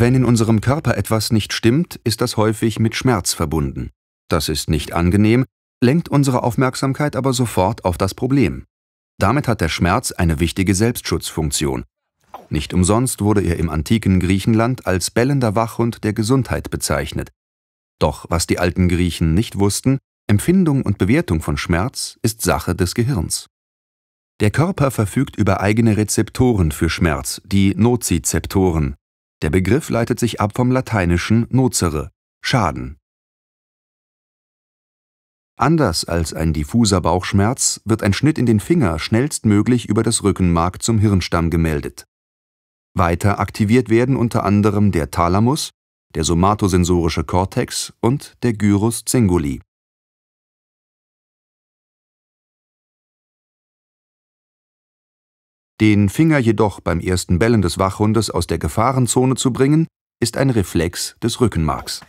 Wenn in unserem Körper etwas nicht stimmt, ist das häufig mit Schmerz verbunden. Das ist nicht angenehm, lenkt unsere Aufmerksamkeit aber sofort auf das Problem. Damit hat der Schmerz eine wichtige Selbstschutzfunktion. Nicht umsonst wurde er im antiken Griechenland als bellender Wachhund der Gesundheit bezeichnet. Doch was die alten Griechen nicht wussten, Empfindung und Bewertung von Schmerz ist Sache des Gehirns. Der Körper verfügt über eigene Rezeptoren für Schmerz, die Nozizeptoren, der Begriff leitet sich ab vom lateinischen nocere, Schaden. Anders als ein diffuser Bauchschmerz wird ein Schnitt in den Finger schnellstmöglich über das Rückenmark zum Hirnstamm gemeldet. Weiter aktiviert werden unter anderem der Thalamus, der somatosensorische Kortex und der Gyrus cinguli. Den Finger jedoch beim ersten Bellen des Wachhundes aus der Gefahrenzone zu bringen, ist ein Reflex des Rückenmarks.